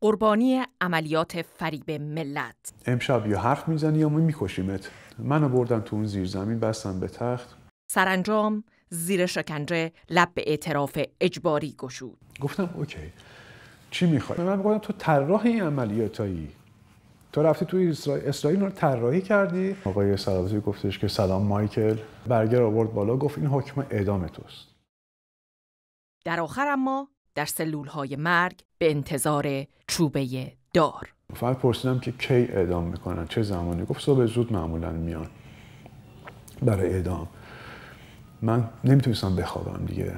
قربانی عملیات فریب ملت امشب یا حرف میزنی یا ما میکشیمت منو بردن تو اون زیر زمین بستن به تخت سرانجام زیر شکنجه لب به اعتراف اجباری گشود گفتم اوکی چی میخوای من گفتم تو طراح این عملیاتایی تو رفتی توی اسرائیل رو طراحی کردی آقای سلامتی گفتش که سلام مایکل برگر آورد بالا گفت این حکم اعدام توست در آخر اما در های مرگ به انتظار چوبه دار فقط پرسیدم که کی اعدام میکنن چه زمانی گفت صبح زود معمولا میان برای اعدام من نمیتونستم بخوابم دیگه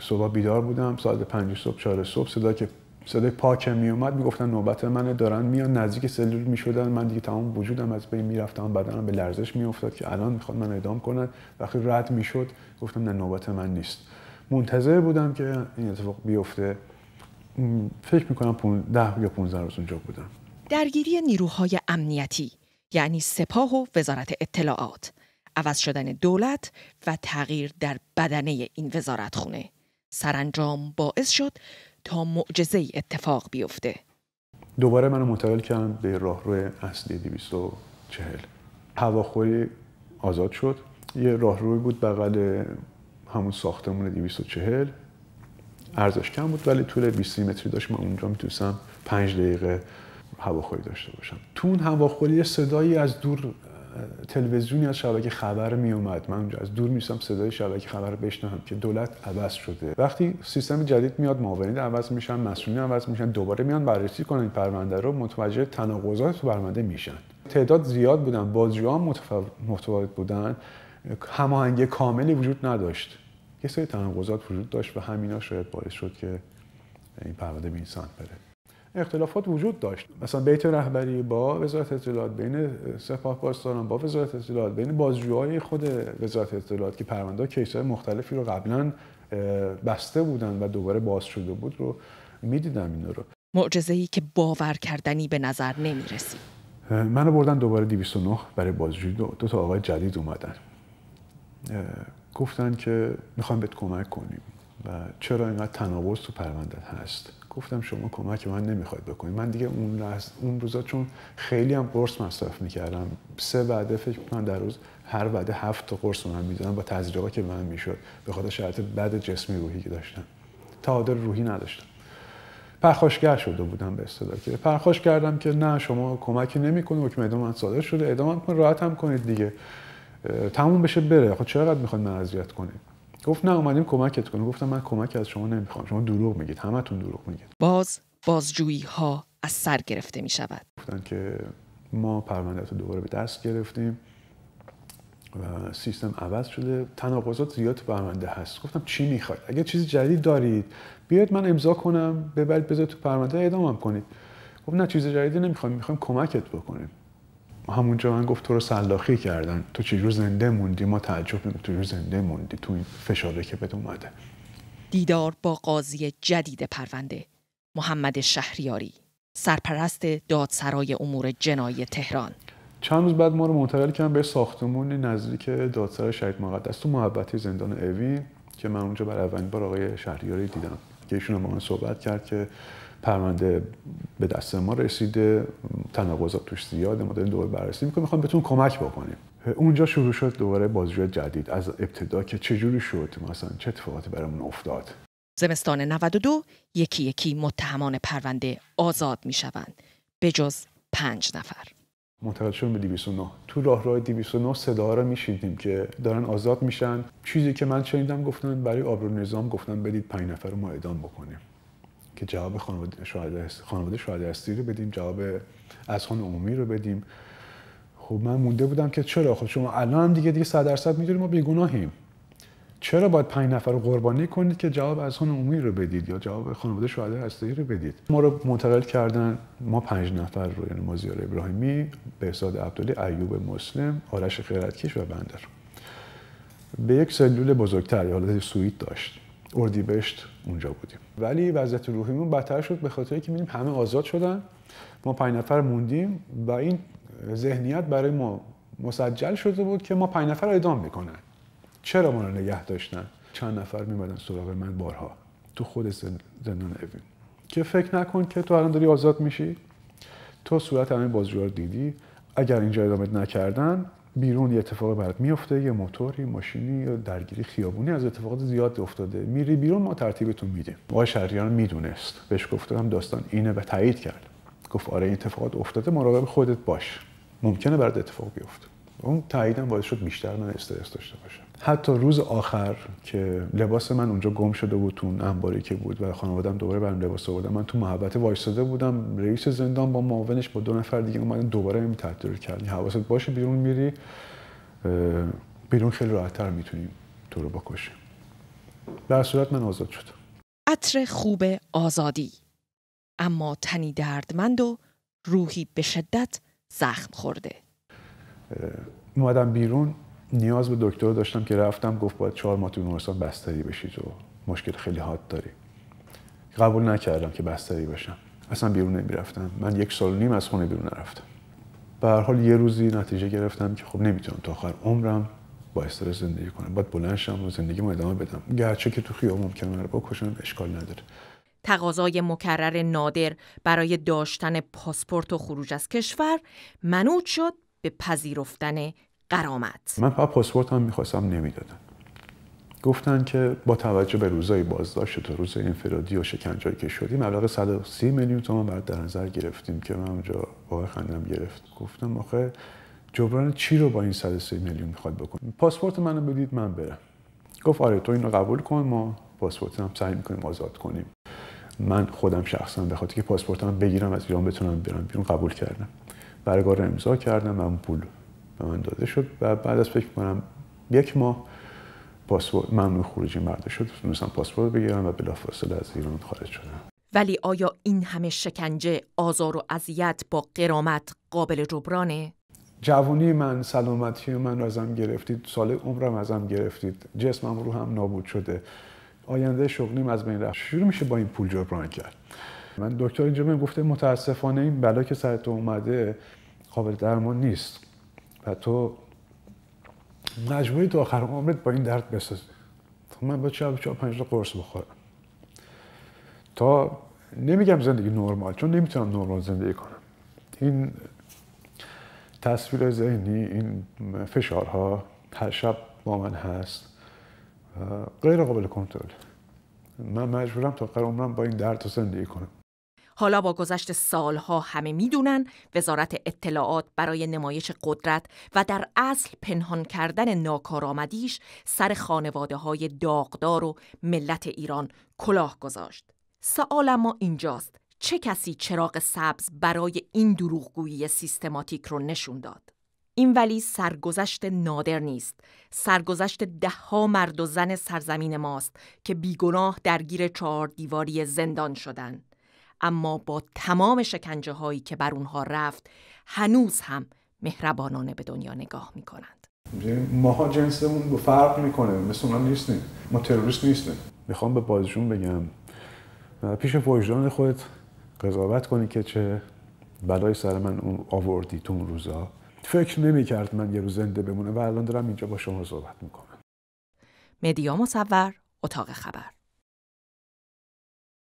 صبح بیدار بودم ساعت پنج صبح چهار صبح صدا که صدای پاک می اومد میگفتن نوبت منه دارن میان نزدیک سلول میشدن من دیگه تمام وجودم از بین میرفتم بدنم به لرزش میافتاد که الان میخواد من اعدام کنن وقتی رد میشد گفتم نه نوبت من نیست منتظر بودم که این اتفاق بیفته فکر میکنم ده یا 15 روز اونجا بودم درگیری نیروهای امنیتی یعنی سپاه و وزارت اطلاعات عوض شدن دولت و تغییر در بدنه این وزارت خونه سرانجام باعث شد تا معجزه اتفاق بیفته دوباره منو منتقل کردن به راهرو اصلی 240 هواخوری آزاد شد یه راهروی بود بغل همون ساختمون 240 ارزش کم بود ولی طول 20 متری داشت من اونجا میتونستم 5 دقیقه هواخوری داشته باشم تو اون هواخوری صدایی از دور تلویزیونی از شبکه خبر می اومد من اونجا از دور میستم صدای شبکه خبر رو که دولت عوض شده وقتی سیستم جدید میاد ماورین عوض میشن مسئولین عوض میشن دوباره میان بررسی کنن این پرونده رو متوجه تناقضات تو پرونده میشن تعداد زیاد بودن بازجوها متفاوت بودن هماهنگی کاملی وجود نداشت یه سری تناقضات وجود داشت و همینا شاید باعث شد که این پرونده به این بره اختلافات وجود داشت مثلا بیت رهبری با وزارت اطلاعات بین سپاه پاسداران با وزارت اطلاعات بین بازجوهای خود وزارت اطلاعات که پرونده کیسای مختلفی رو قبلا بسته بودن و دوباره باز شده بود رو میدیدم این رو معجزه ای که باور کردنی به نظر نمی رسید منو بردن دوباره 209 برای بازجویی دو, دو تا آقای جدید اومدن گفتن که میخوام بهت کمک کنیم و چرا اینقدر تناقض تو پروندت هست گفتم شما کمک من نمیخواید بکنید من دیگه اون, لحظ... اون روزا چون خیلی هم قرص مصرف میکردم سه وعده فکر کنم در روز هر وعده هفت تا قرص من میدادم با تزریقا که من میشد به خاطر شرط بد جسمی روحی که داشتم تعادل روحی نداشتم پرخاشگر شده بودم به اصطلاح که پرخاش کردم که نه شما کمکی نمیکنید حکم اعدام من صادر شده ادامه هم راحت هم کنید دیگه تموم بشه بره خب چقدر میخواید من اذیت کنیم گفت نه اومدیم کمکت کنیم گفتم من کمک از شما نمیخوام شما دروغ میگید همتون دروغ میگید باز بازجویی ها از سر گرفته می شود گفتن که ما پرونده رو دوباره به دست گرفتیم و سیستم عوض شده تناقضات زیاد تو پرونده هست گفتم چی میخواد؟ اگه چیز جدید دارید بیاید من امضا کنم ببرید بذارید تو پرونده ادامه کنید گفت نه چیز جدیدی نمیخوایم میخوایم کمکت بکنیم همونجا من گفت تو رو سلاخی کردن تو چجور زنده موندی ما تعجب میکنیم تو زنده موندی تو این فشاره که بهت اومده دیدار با قاضی جدید پرونده محمد شهریاری سرپرست دادسرای امور جنایی تهران چند روز بعد ما رو منتقل کردن به ساختمونی نزدیک دادسرای شهید مقدس تو محبتی زندان اوین که من اونجا برای اولین بار آقای شهریاری دیدم که ایشون من صحبت کرد که پرونده به دست ما رسیده تناقضات توش زیاده ما داریم دوباره بررسی میکنیم میخوام بهتون کمک بکنیم اونجا شروع شد دوباره بازجویی جدید از ابتدا که چجوری شد مثلا چه اتفاقاتی برامون افتاد زمستان 92 یکی یکی متهمان پرونده آزاد میشوند به جز پنج نفر منتقل شدن به 209 تو راه راه 209 صدا رو میشیدیم که دارن آزاد میشن چیزی که من شنیدم گفتن برای آبرو نظام گفتن بدید پنج نفر رو ما اعدام بکنیم که جواب خانواده شهدا خانواده هستی رو بدیم جواب از خان عمومی رو بدیم خب من مونده بودم که چرا خب شما الان دیگه دیگه صد درصد میدونیم ما بیگناهیم چرا باید پنج نفر رو قربانی کنید که جواب از خان عمومی رو بدید یا جواب خانواده شهدا هستی رو بدید ما رو منتقل کردن ما پنج نفر رو یعنی مازیار ابراهیمی بهزاد عبدالی ایوب مسلم آرش خیرتکش و بندر به یک سلول بزرگتر یا سویت داشت اردیبهشت اونجا بودیم ولی وضعیت روحیمون بدتر شد به خاطر که میدیم همه آزاد شدن ما پنج نفر موندیم و این ذهنیت برای ما مسجل شده بود که ما پنج نفر اعدام میکنن چرا ما رو نگه داشتن چند نفر میمدن سراغ من بارها تو خود زندان اوین که فکر نکن که تو الان داری آزاد میشی تو صورت همه بازجوها دیدی اگر اینجا ادامه نکردن بیرون یه اتفاق برات میفته یه موتوری ماشینی یا درگیری خیابونی از اتفاقات زیاد افتاده میری بیرون ما ترتیبتون میدیم آقای شهریان میدونست بهش گفتم داستان اینه و تایید کرد گفت آره این اتفاقات افتاده مراقب خودت باش ممکنه برات اتفاق بیفته اون تاییدم باعث شد بیشتر من استرس داشته باشم حتی روز آخر که لباس من اونجا گم شده بود تو انباری که بود و خانوادم دوباره برم لباس آوردن من تو محبت وایساده بودم رئیس زندان با معاونش با دو نفر دیگه اومدن دوباره هم رو کردن حواست باشه بیرون میری بیرون خیلی راحتتر میتونیم تو رو بکشیم در صورت من آزاد شدم عطر خوب آزادی اما تنی دردمند و روحی به شدت زخم خورده اومدم بیرون نیاز به دکتر داشتم که رفتم گفت باید چهار ماه تو بیمارستان بستری بشی تو مشکل خیلی حاد داری قبول نکردم که بستری باشم اصلا بیرون نمیرفتم من یک سال نیم از خونه بیرون نرفتم به هر حال یه روزی نتیجه گرفتم که خب نمیتونم تا آخر عمرم با استرس زندگی کنم باید بلند شم و ما ادامه بدم گرچه که تو خیابون ممکن رو بکشن اشکال نداره تقاضای مکرر نادر برای داشتن پاسپورت و خروج از کشور منوط شد به پذیرفتن قرامت من فقط پاسپورت هم میخواستم نمیدادن گفتن که با توجه به روزای بازداشت تو روز انفرادی و شکنجایی که شدیم مبلغ 130 میلیون تومان برات در نظر گرفتیم که من اونجا واقعا خندم گرفت گفتم آخه جبران چی رو با این 130 میلیون میخواد بکنیم پاسپورت منو بدید من برم گفت آره تو اینو قبول کن ما پاسپورت هم سعی میکنیم آزاد کنیم من خودم شخصا به خاطر که پاسپورتم بگیرم از ایران بتونم برم بیرون قبول کردم برگار امضا کردم و پول به من داده شد و بعد از فکر کنم یک ماه پاسپورت ممنوع خروجی مرده شد مثلا پاسپورت بگیرم و بلافاصله از ایران خارج شدم ولی آیا این همه شکنجه آزار و اذیت با قرامت قابل جبرانه جوانی من سلامتی من رو ازم گرفتید سال عمرم ازم گرفتید جسمم رو هم نابود شده آینده شغلیم از بین رفت شروع میشه با این پول جبران کرد من دکتر اینجا بهم گفته متاسفانه این بلا که سر تو اومده قابل درمان نیست و تو مجبوری تا آخر عمرت با این درد بسازی تو خب من با چهار چهار پنج قرص بخورم تا نمیگم زندگی نرمال چون نمیتونم نرمال زندگی کنم این تصویر ذهنی این فشارها هر شب با من هست غیر قابل کنترل من مجبورم تا قرار عمرم با این درد زندگی کنم حالا با گذشت سالها همه میدونن وزارت اطلاعات برای نمایش قدرت و در اصل پنهان کردن ناکارآمدیش سر خانواده های داغدار و ملت ایران کلاه گذاشت. سوال ما اینجاست چه کسی چراغ سبز برای این دروغگویی سیستماتیک رو نشون داد؟ این ولی سرگذشت نادر نیست سرگذشت دهها مرد و زن سرزمین ماست که بیگناه درگیر چهار دیواری زندان شدند اما با تمام شکنجه هایی که بر اونها رفت هنوز هم مهربانانه به دنیا نگاه میکنند ماها جنسمون به فرق میکنه مثل اونم نیستیم ما تروریست نیستیم میخوام به بازشون بگم پیش وجدان خود قضاوت کنی که چه بلای سر من اون آوردی تو اون روزا فکر نمیکرد من یه روز زنده بمونه و الان دارم اینجا با شما صحبت میکنم مدیا مصور اتاق خبر